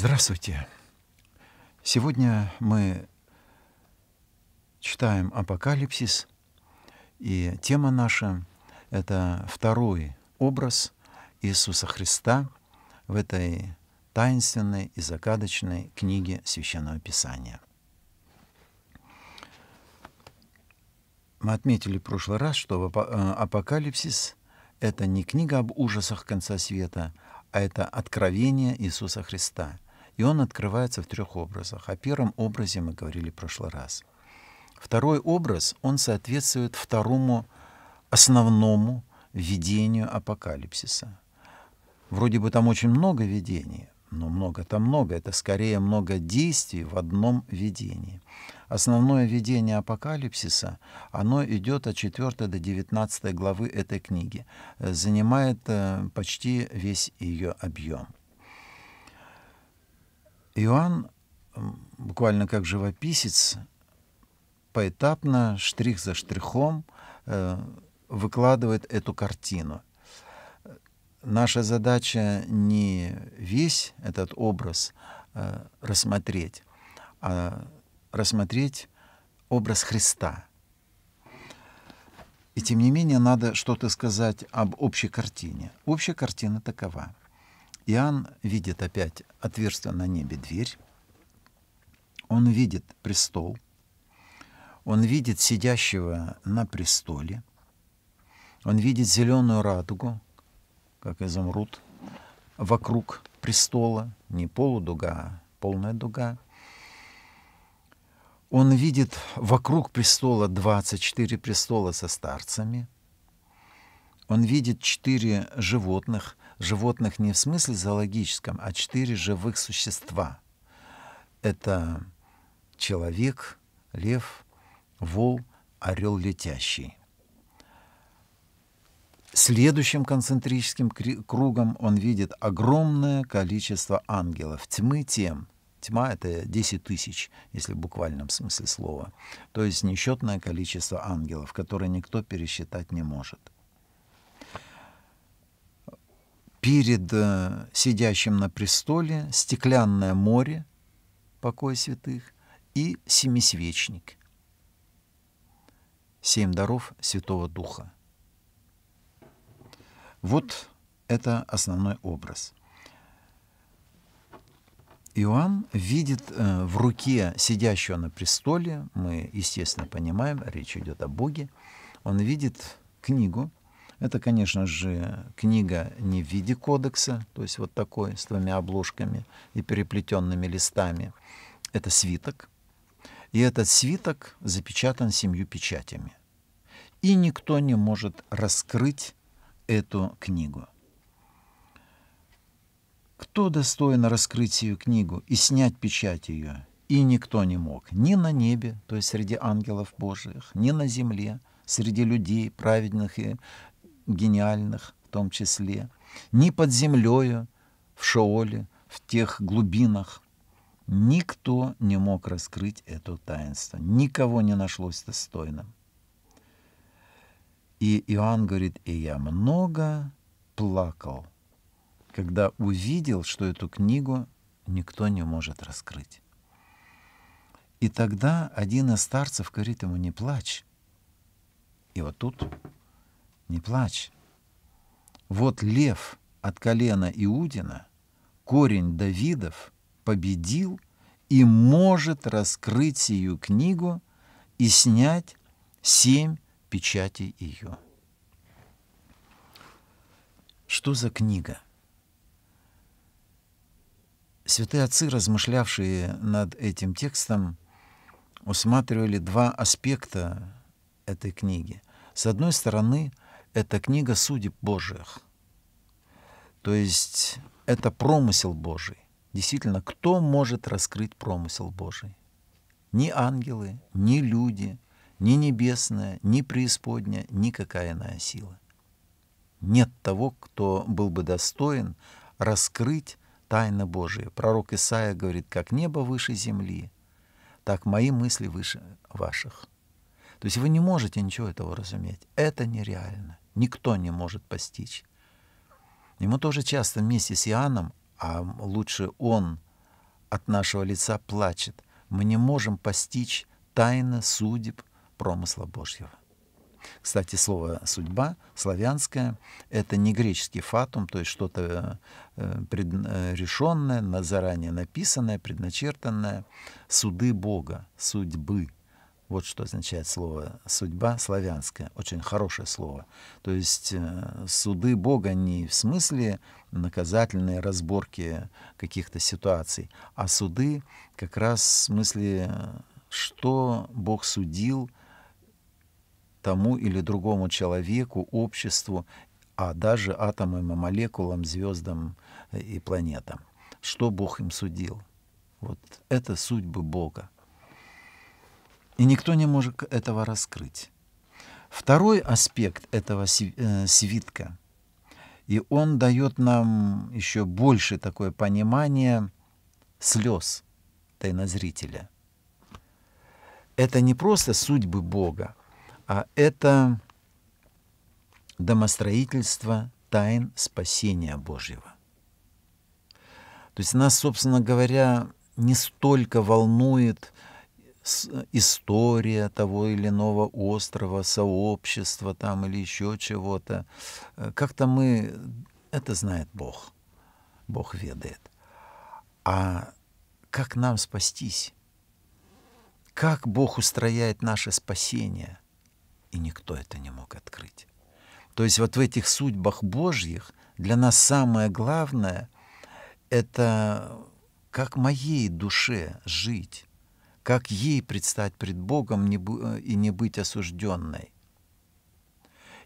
Здравствуйте. Сегодня мы читаем Апокалипсис, и тема наша — это второй образ Иисуса Христа в этой таинственной и загадочной книге Священного Писания. Мы отметили в прошлый раз, что э, Апокалипсис — это не книга об ужасах конца света, а это откровение Иисуса Христа — и он открывается в трех образах. О первом образе мы говорили в прошлый раз. Второй образ, он соответствует второму основному видению апокалипсиса. Вроде бы там очень много видений, но много-то много. Это скорее много действий в одном видении. Основное видение апокалипсиса, оно идет от 4 до 19 главы этой книги, э, занимает э, почти весь ее объем. Иоанн, буквально как живописец, поэтапно, штрих за штрихом, э, выкладывает эту картину. Наша задача не весь этот образ э, рассмотреть, а рассмотреть образ Христа. И тем не менее надо что-то сказать об общей картине. Общая картина такова. Иоанн видит опять отверстие на небе, дверь. Он видит престол. Он видит сидящего на престоле. Он видит зеленую радугу, как изумруд, вокруг престола. Не полудуга, а полная дуга. Он видит вокруг престола 24 престола со старцами. Он видит четыре животных – животных не в смысле зоологическом, а четыре живых существа. Это человек, лев, вол, орел летящий. Следующим концентрическим кругом он видит огромное количество ангелов, тьмы тем. Тьма — это 10 тысяч, если в буквальном смысле слова. То есть несчетное количество ангелов, которые никто пересчитать не может перед э, сидящим на престоле стеклянное море, покой святых, и семисвечник. Семь даров Святого Духа. Вот это основной образ. Иоанн видит э, в руке сидящего на престоле, мы, естественно, понимаем, речь идет о Боге, он видит книгу, это, конечно же, книга не в виде кодекса, то есть вот такой, с двумя обложками и переплетенными листами. Это свиток. И этот свиток запечатан семью печатями. И никто не может раскрыть эту книгу. Кто достоин раскрыть ее книгу и снять печать ее? И никто не мог. Ни на небе, то есть среди ангелов Божьих, ни на земле, среди людей праведных и гениальных в том числе, ни под землею, в Шооле, в тех глубинах. Никто не мог раскрыть это таинство. Никого не нашлось достойным. И Иоанн говорит, и я много плакал, когда увидел, что эту книгу никто не может раскрыть. И тогда один из старцев говорит ему, не плачь. И вот тут не плачь. Вот лев от колена Иудина, корень Давидов, победил и может раскрыть сию книгу и снять семь печатей ее. Что за книга? Святые отцы, размышлявшие над этим текстом, усматривали два аспекта этой книги. С одной стороны, — это книга судеб Божиих, То есть это промысел Божий. Действительно, кто может раскрыть промысел Божий? Ни ангелы, ни люди, ни небесная, ни преисподня, никакая иная сила. Нет того, кто был бы достоин раскрыть тайна Божия. Пророк Исаия говорит, как небо выше земли, так мои мысли выше ваших. То есть вы не можете ничего этого разуметь. Это нереально. Никто не может постичь. И мы тоже часто вместе с Иоанном, а лучше он от нашего лица плачет, мы не можем постичь тайны судеб промысла Божьего. Кстати, слово «судьба» славянское — это не греческий фатум, то есть что-то э, э, решенное, заранее написанное, предначертанное. Суды Бога, судьбы — вот что означает слово «судьба» славянское. Очень хорошее слово. То есть э, суды Бога не в смысле наказательные разборки каких-то ситуаций, а суды как раз в смысле, что Бог судил тому или другому человеку, обществу, а даже атомам и а молекулам, звездам э, и планетам. Что Бог им судил? Вот это судьбы Бога и никто не может этого раскрыть. Второй аспект этого э, свитка, и он дает нам еще больше такое понимание слез тайнозрителя. Это не просто судьбы Бога, а это домостроительство тайн спасения Божьего. То есть нас, собственно говоря, не столько волнует э, история того или иного острова, сообщества там или еще чего-то. Э, как-то мы... Это знает Бог. Бог ведает. А как нам спастись? Как Бог устрояет наше спасение? И никто это не мог открыть. То есть вот в этих судьбах Божьих для нас самое главное — это как моей душе жить, как ей предстать пред Богом э, и не быть осужденной.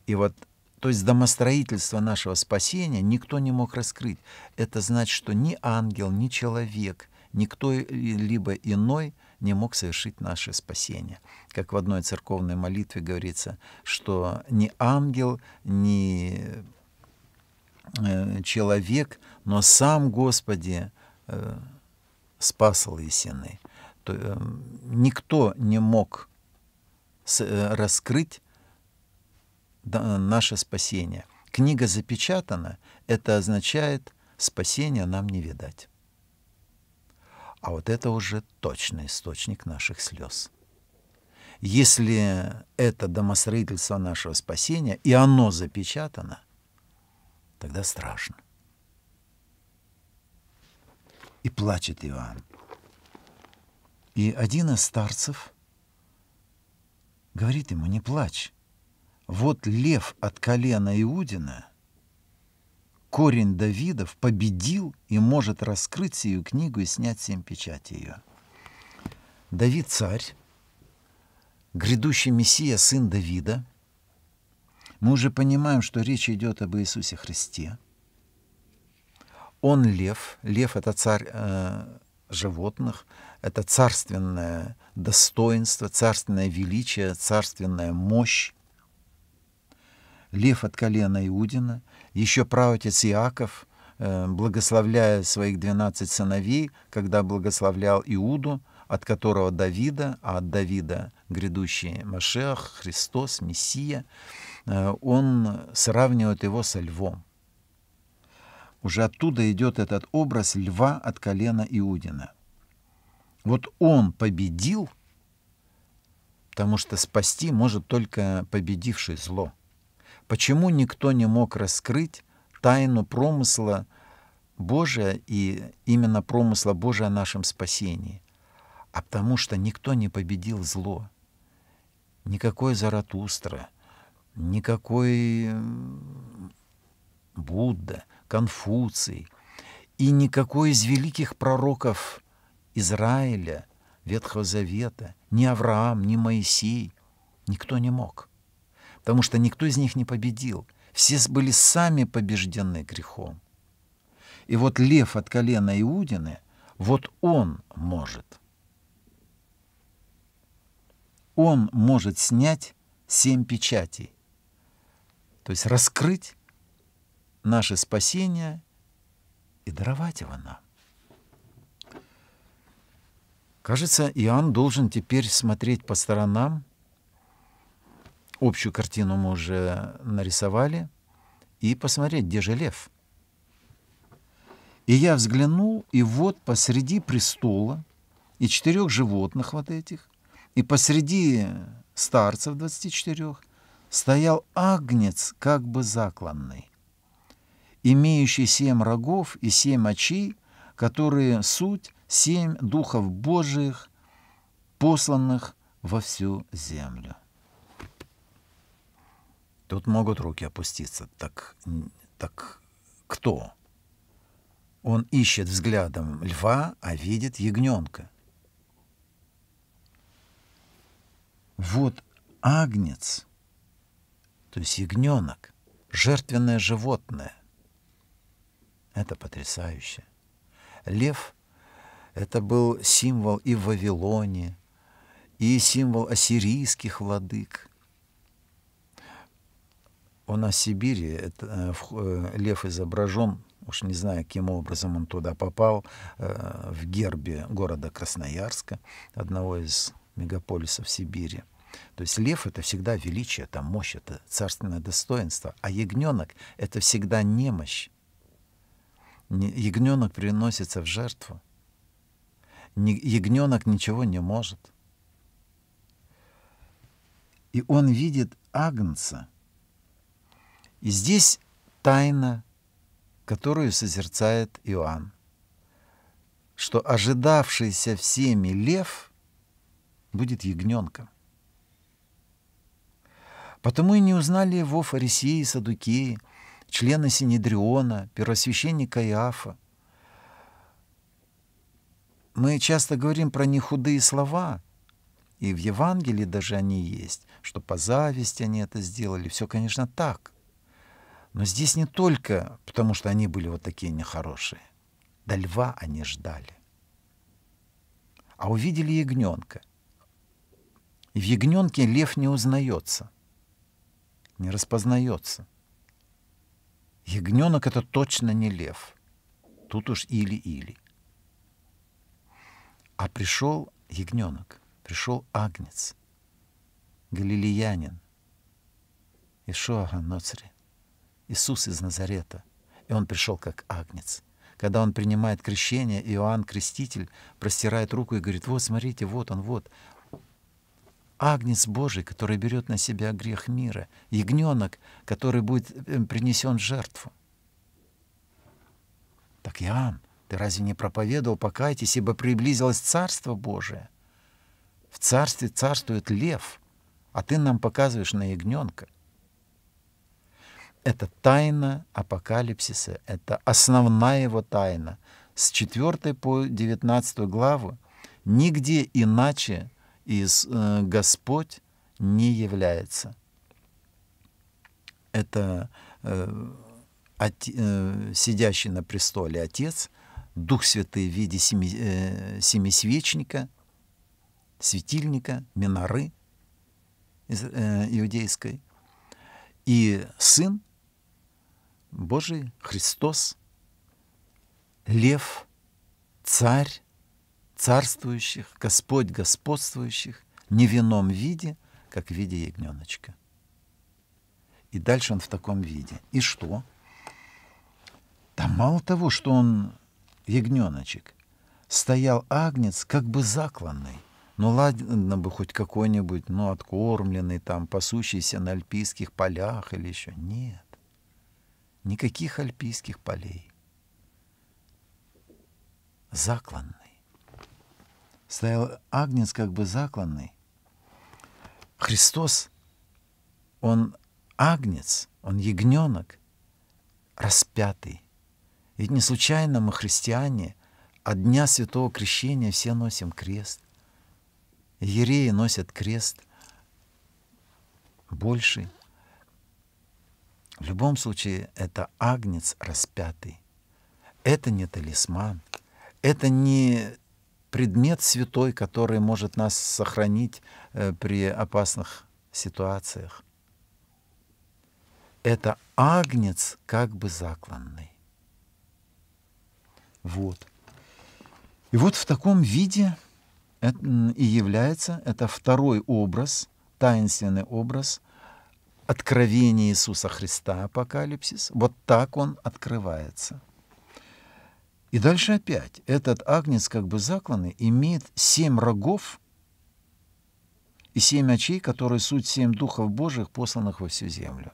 И вот, то есть домостроительство нашего спасения никто не мог раскрыть. Это значит, что ни ангел, ни человек, никто либо иной не мог совершить наше спасение. Как в одной церковной молитве говорится, что ни ангел, ни э, человек, но сам Господи э, спасал лысины то, э, никто не мог с, э, раскрыть да, наше спасение. Книга запечатана, это означает, спасения нам не видать. А вот это уже точный источник наших слез. Если это домостроительство нашего спасения, и оно запечатано, тогда страшно. И плачет Иоанн. И один из старцев говорит ему, не плачь. Вот лев от колена Иудина, корень Давидов, победил и может раскрыть сию книгу и снять семь печати ее. Давид царь, грядущий Мессия, сын Давида. Мы уже понимаем, что речь идет об Иисусе Христе. Он лев, лев это царь э, животных, это царственное достоинство, царственное величие, царственная мощь. Лев от колена Иудина, еще праотец Иаков, э, благословляя своих двенадцать сыновей, когда благословлял Иуду, от которого Давида, а от Давида грядущий Машех, Христос, Мессия, э, он сравнивает его со львом. Уже оттуда идет этот образ льва от колена Иудина – вот он победил, потому что спасти может только победивший зло. Почему никто не мог раскрыть тайну промысла Божия и именно промысла Божия о нашем спасении? А потому что никто не победил зло. Никакой Заратустра, никакой Будда, Конфуций и никакой из великих пророков Израиля, Ветхого Завета, ни Авраам, ни Моисей, никто не мог. Потому что никто из них не победил. Все были сами побеждены грехом. И вот лев от колена Иудины, вот он может. Он может снять семь печатей, то есть раскрыть наше спасение и даровать его нам. Кажется, Иоанн должен теперь смотреть по сторонам. Общую картину мы уже нарисовали. И посмотреть, где же лев. И я взглянул, и вот посреди престола и четырех животных вот этих, и посреди старцев двадцати четырех стоял агнец, как бы закланный, имеющий семь рогов и семь очей, которые суть семь духов Божиих, посланных во всю землю. Тут могут руки опуститься. Так, так кто? Он ищет взглядом льва, а видит ягненка. Вот агнец, то есть ягненок, жертвенное животное. Это потрясающе. Лев — это был символ и в Вавилоне, и символ ассирийских владык. У нас в Сибири это, э, э, лев изображен, уж не знаю, каким образом он туда попал, э, в гербе города Красноярска, одного из мегаполисов Сибири. То есть лев — это всегда величие, это мощь, это царственное достоинство, а ягненок — это всегда немощь. Ягненок приносится в жертву ягненок ничего не может. И он видит Агнца. И здесь тайна, которую созерцает Иоанн, что ожидавшийся всеми лев будет ягненком. Потому и не узнали его фарисеи, садукеи, члены Синедриона, первосвященника Иафа, мы часто говорим про нехудые слова, и в Евангелии даже они есть, что по зависти они это сделали. Все, конечно, так. Но здесь не только потому, что они были вот такие нехорошие. До льва они ждали. А увидели ягненка. И в ягненке лев не узнается, не распознается. Ягненок — это точно не лев. Тут уж или-или. А пришел ягненок, пришел агнец, галилеянин, Ишуа Ганоцри, Иисус из Назарета. И он пришел как агнец. Когда он принимает крещение, Иоанн Креститель простирает руку и говорит, вот смотрите, вот он, вот. Агнец Божий, который берет на себя грех мира. Ягненок, который будет э, принесен в жертву. Так Иоанн, ты разве не проповедовал, покайтесь, ибо приблизилось Царство Божие? В Царстве царствует лев, а ты нам показываешь на ягненка. Это тайна апокалипсиса, это основная его тайна. С 4 по 19 главу нигде иначе из э, Господь не является. Это э, от, э, сидящий на престоле Отец — Дух Святый в виде семи, э, семисвечника, светильника, миноры э, иудейской, и Сын Божий, Христос, Лев, Царь царствующих, Господь господствующих, не в ином виде, как в виде ягненочка. И дальше он в таком виде. И что? Да мало того, что он ягненочек. Стоял агнец как бы закланный. Ну ладно бы хоть какой-нибудь, ну откормленный там, пасущийся на альпийских полях или еще. Нет. Никаких альпийских полей. Закланный. Стоял агнец как бы закланный. Христос, он агнец, он ягненок, распятый, ведь не случайно мы христиане от дня святого крещения все носим крест. Ереи носят крест больший. В любом случае, это агнец распятый. Это не талисман. Это не предмет святой, который может нас сохранить э, при опасных ситуациях. Это агнец как бы закланный. Вот. И вот в таком виде и является, это второй образ, таинственный образ откровения Иисуса Христа, апокалипсис. Вот так он открывается. И дальше опять. Этот агнец, как бы закланный, имеет семь рогов и семь очей, которые суть семь духов Божьих, посланных во всю землю.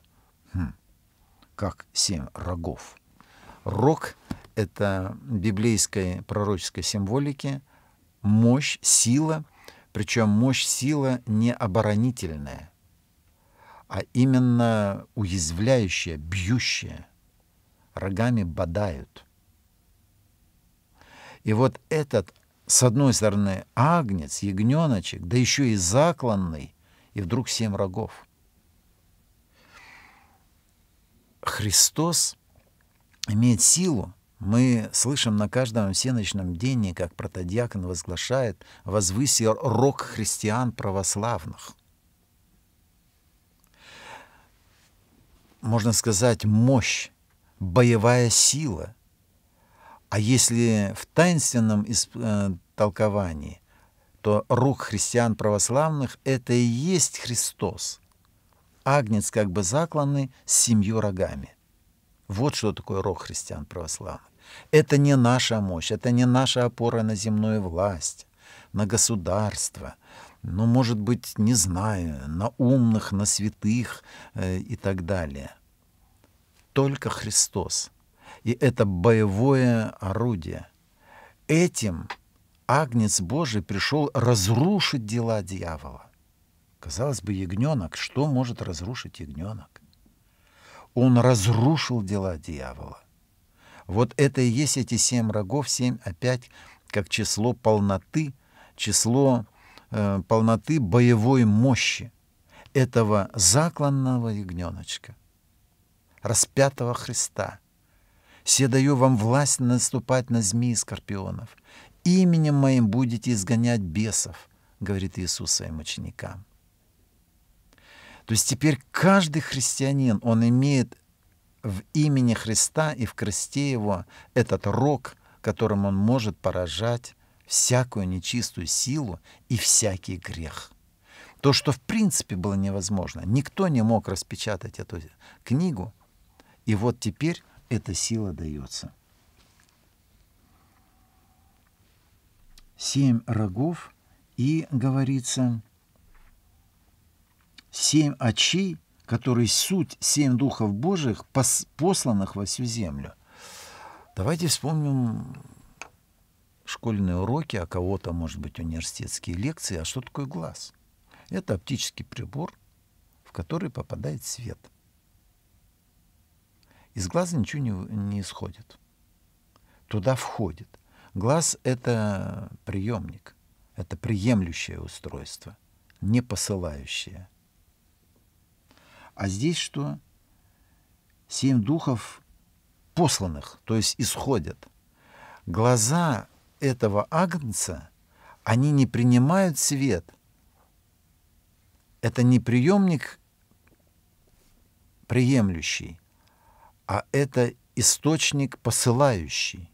Хм. Как семь рогов? Рог — это библейской пророческой символики мощь, сила, причем мощь, сила не оборонительная, а именно уязвляющая, бьющая, рогами бодают. И вот этот, с одной стороны, агнец, ягненочек, да еще и закланный, и вдруг семь рогов. Христос имеет силу, мы слышим на каждом всеночном дне, как протодиакон возглашает «возвыси рок христиан православных». Можно сказать, мощь, боевая сила. А если в таинственном э, толковании, то рук христиан православных — это и есть Христос, агнец как бы закланный с семью рогами. Вот что такое рог христиан православных. Это не наша мощь, это не наша опора на земную власть, на государство, но, ну, может быть, не знаю, на умных, на святых э, и так далее. Только Христос. И это боевое орудие. Этим Агнец Божий пришел разрушить дела дьявола. Казалось бы, ягненок, что может разрушить ягненок? Он разрушил дела дьявола. Вот это и есть эти семь рогов, семь опять как число полноты, число э, полноты боевой мощи этого закланного ягненочка, распятого Христа. «Се даю вам власть наступать на змеи и скорпионов. Именем моим будете изгонять бесов», — говорит Иисус своим ученикам. То есть теперь каждый христианин, он имеет в имени Христа и в кресте его этот рог, которым он может поражать всякую нечистую силу и всякий грех. То, что в принципе было невозможно. Никто не мог распечатать эту книгу. И вот теперь эта сила дается. Семь рогов, и говорится, семь очей, которые суть семь духов Божьих, посланных во всю землю. Давайте вспомним школьные уроки, а кого-то, может быть, университетские лекции. А что такое глаз? Это оптический прибор, в который попадает свет. Из глаза ничего не, не исходит. Туда входит. Глаз — это приемник, это приемлющее устройство, не посылающее — а здесь что? Семь духов посланных, то есть исходят. Глаза этого агнца, они не принимают свет. Это не приемник приемлющий, а это источник посылающий.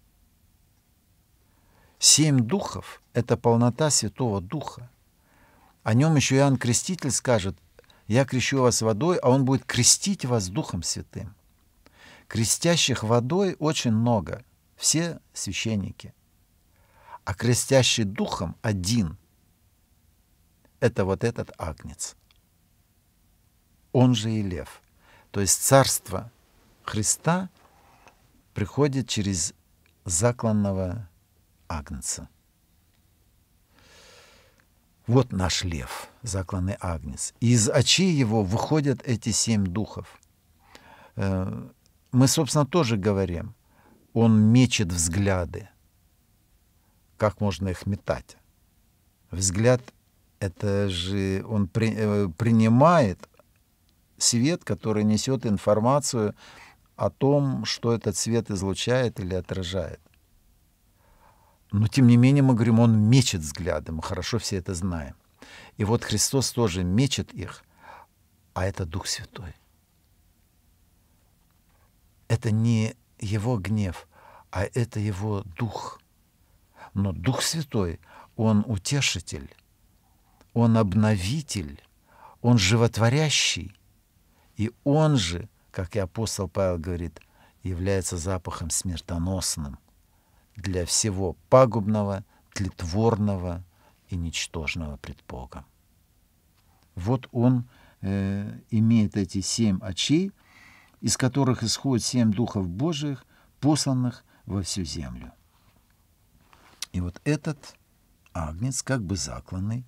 Семь духов – это полнота Святого Духа. О нем еще Иоанн Креститель скажет, я крещу вас водой, а он будет крестить вас Духом Святым. Крестящих водой очень много, все священники. А крестящий Духом один. Это вот этот Агнец. Он же и Лев. То есть царство Христа приходит через закланного Агнца. Вот наш лев, закланный Агнец. И из очей его выходят эти семь духов. Э, мы, собственно, тоже говорим, он мечет взгляды. Как можно их метать? Взгляд — это же он при, э, принимает свет, который несет информацию о том, что этот свет излучает или отражает. Но тем не менее, мы говорим, он мечет взгляды, мы хорошо все это знаем. И вот Христос тоже мечет их, а это Дух Святой. Это не его гнев, а это его Дух. Но Дух Святой, он утешитель, он обновитель, он животворящий. И он же, как и апостол Павел говорит, является запахом смертоносным для всего пагубного, тлетворного и ничтожного пред Богом. Вот он э, имеет эти семь очей, из которых исходят семь духов Божиих, посланных во всю землю. И вот этот агнец, как бы закланный,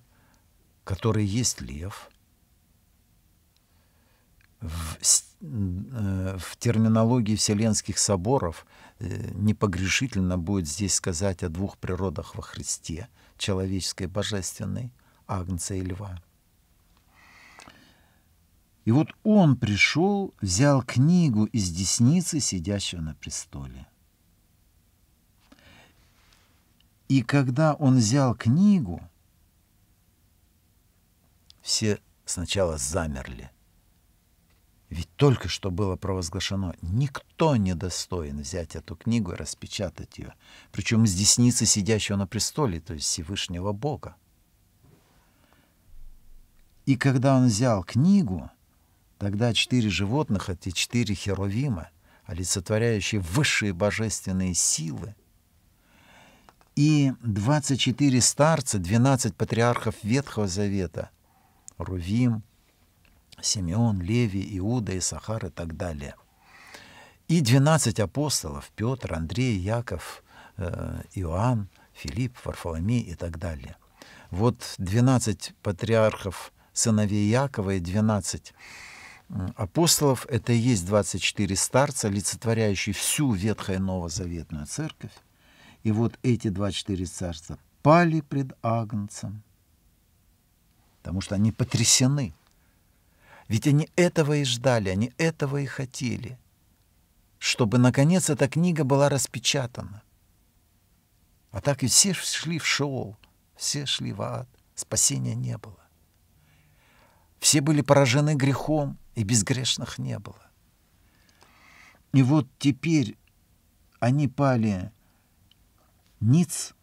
который есть лев, в, в терминологии вселенских соборов э, непогрешительно будет здесь сказать о двух природах во Христе, человеческой и божественной, Агнца и Льва. И вот он пришел, взял книгу из десницы сидящего на престоле. И когда он взял книгу, все сначала замерли – ведь только что было провозглашено, никто не достоин взять эту книгу и распечатать ее, причем с десницы сидящего на престоле, то есть Всевышнего Бога. И когда он взял книгу, тогда четыре животных, эти четыре херовима, олицетворяющие высшие божественные силы, и 24 старца, 12 патриархов Ветхого Завета, Рувим, Симеон, Леви, Иуда, Исахар и так далее. И 12 апостолов, Петр, Андрей, Яков, э, Иоанн, Филипп, Варфоломей и так далее. Вот 12 патриархов, сыновей Якова и 12 апостолов — это и есть 24 старца, олицетворяющие всю Ветхое Новозаветную Церковь. И вот эти 24 старца пали пред Агнцем, потому что они потрясены — ведь они этого и ждали, они этого и хотели, чтобы, наконец, эта книга была распечатана. А так и все шли в шоу, все шли в ад, спасения не было. Все были поражены грехом, и безгрешных не было. И вот теперь они пали ниц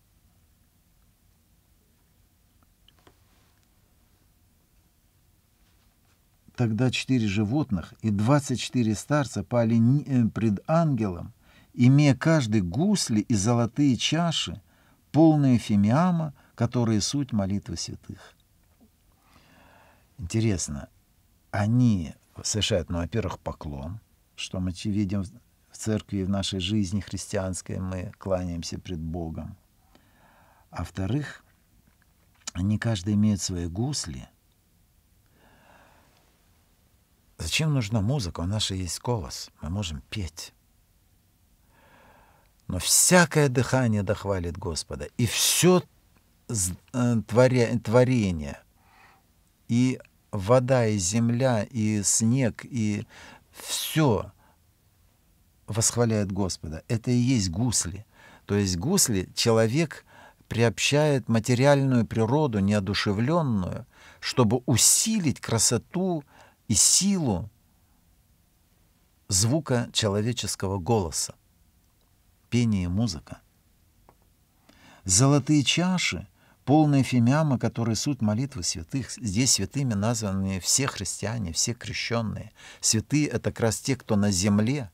Тогда четыре животных и двадцать четыре старца пали э, пред ангелом, имея каждый гусли и золотые чаши, полные фимиама, которые суть молитвы святых. Интересно, они совершают, ну, во-первых, поклон, что мы видим в церкви в нашей жизни христианской, мы кланяемся пред Богом. А во-вторых, они каждый имеет свои гусли, Зачем нужна музыка? У нас же есть голос. Мы можем петь. Но всякое дыхание дохвалит Господа. И все э, творение, и вода, и земля, и снег, и все восхваляет Господа. Это и есть гусли. То есть гусли человек приобщает материальную природу, неодушевленную, чтобы усилить красоту и силу звука человеческого голоса, пение музыка. Золотые чаши, полные фимиама, которые суть молитвы святых, здесь святыми названы все христиане, все крещенные. Святые — это как раз те, кто на земле.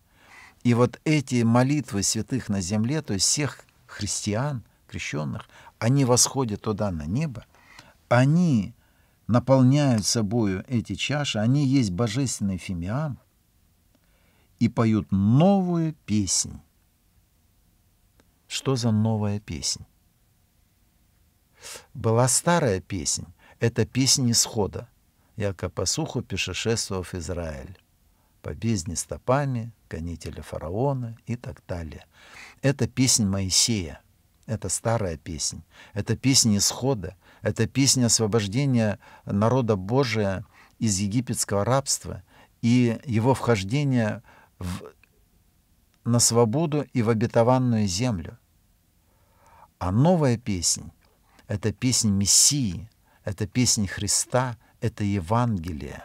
И вот эти молитвы святых на земле, то есть всех христиан, крещенных, они восходят туда, на небо. Они наполняют собою эти чаши, они есть божественный фимиам и поют новую песнь. Что за новая песнь? Была старая песнь. Это песнь исхода. Яко по суху пешешествовав Израиль. По бездне стопами, гонителя фараона и так далее. Это песнь Моисея. Это старая песнь. Это песнь исхода. Это песня освобождения народа Божия из египетского рабства и его вхождения в, на свободу и в обетованную землю. А новая песня — это песня Мессии, это песня Христа, это Евангелие.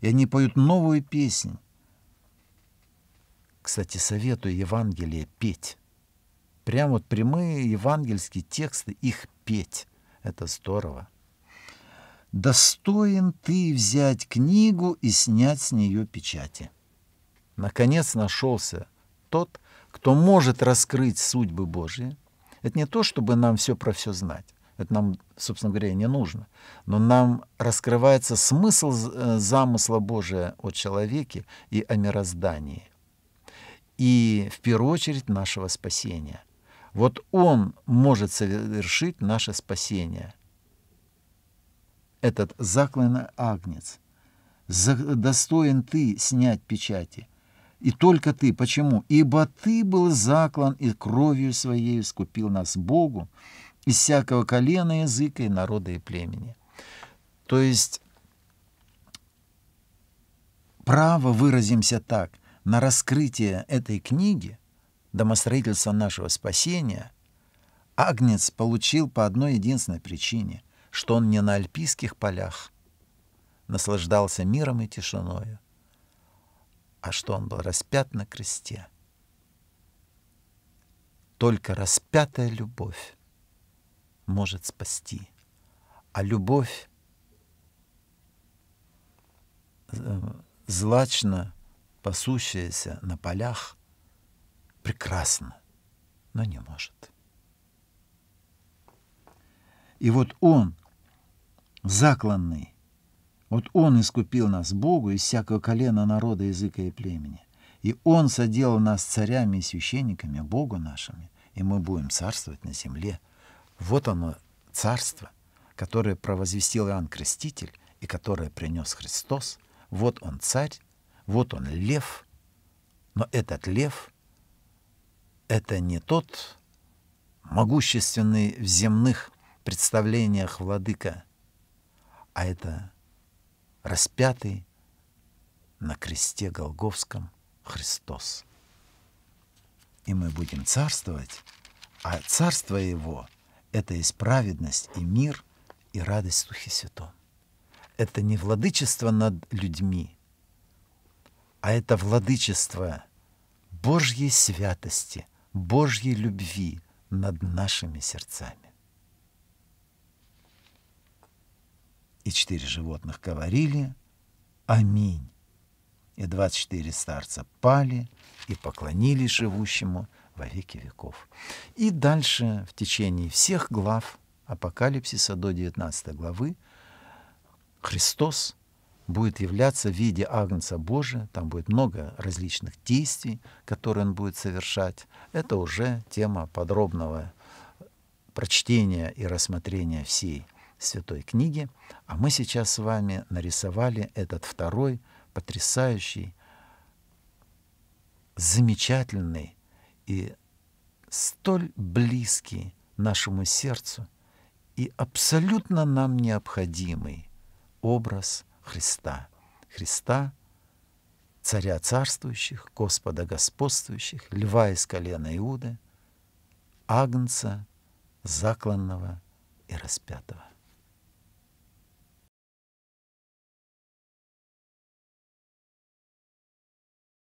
И они поют новую песнь. Кстати, советую Евангелие петь. Прям вот прямые евангельские тексты, их петь. Это здорово. «Достоин ты взять книгу и снять с нее печати». Наконец нашелся тот, кто может раскрыть судьбы Божьи. Это не то, чтобы нам все про все знать. Это нам, собственно говоря, не нужно. Но нам раскрывается смысл э, замысла Божия о человеке и о мироздании. И в первую очередь нашего спасения – вот Он может совершить наше спасение. Этот закланный агнец. Достоин ты снять печати. И только ты. Почему? Ибо ты был заклан и кровью своей искупил нас Богу из всякого колена, языка и народа и племени. То есть право, выразимся так, на раскрытие этой книги – домостроительства нашего спасения, Агнец получил по одной единственной причине, что он не на альпийских полях наслаждался миром и тишиною, а что он был распят на кресте. Только распятая любовь может спасти. А любовь э, злачно пасущаяся на полях, прекрасно, но не может. И вот он, закланный, вот он искупил нас Богу из всякого колена народа, языка и племени. И он соделал нас царями и священниками, Богу нашими, и мы будем царствовать на земле. Вот оно, царство, которое провозвестил Иоанн Креститель и которое принес Христос. Вот он царь, вот он лев, но этот лев — это не тот могущественный в земных представлениях владыка, а это распятый на кресте Голговском Христос. И мы будем царствовать, а царство Его — это есть праведность и мир и радость в Духе Святом. Это не владычество над людьми, а это владычество Божьей святости — Божьей любви над нашими сердцами. И четыре животных говорили «Аминь». И двадцать четыре старца пали и поклонились живущему во веки веков. И дальше в течение всех глав Апокалипсиса до 19 главы Христос будет являться в виде Агнца Божия, там будет много различных действий, которые он будет совершать. Это уже тема подробного прочтения и рассмотрения всей Святой Книги. А мы сейчас с вами нарисовали этот второй потрясающий, замечательный и столь близкий нашему сердцу и абсолютно нам необходимый образ – Христа. Христа, Царя царствующих, Господа господствующих, Льва из колена Иуды, Агнца, закланного и распятого.